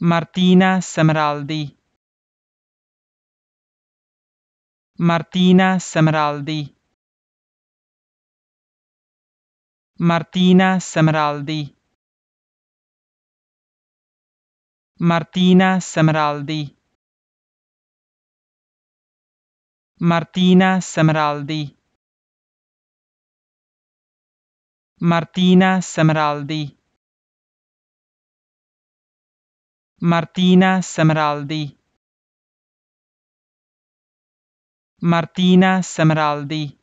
Martina Semraldi Martina Semraldi Martina Semraldi Martina Semraldi Martina Semraldi Martina Semraldi Martina Samraldi Martina Samraldi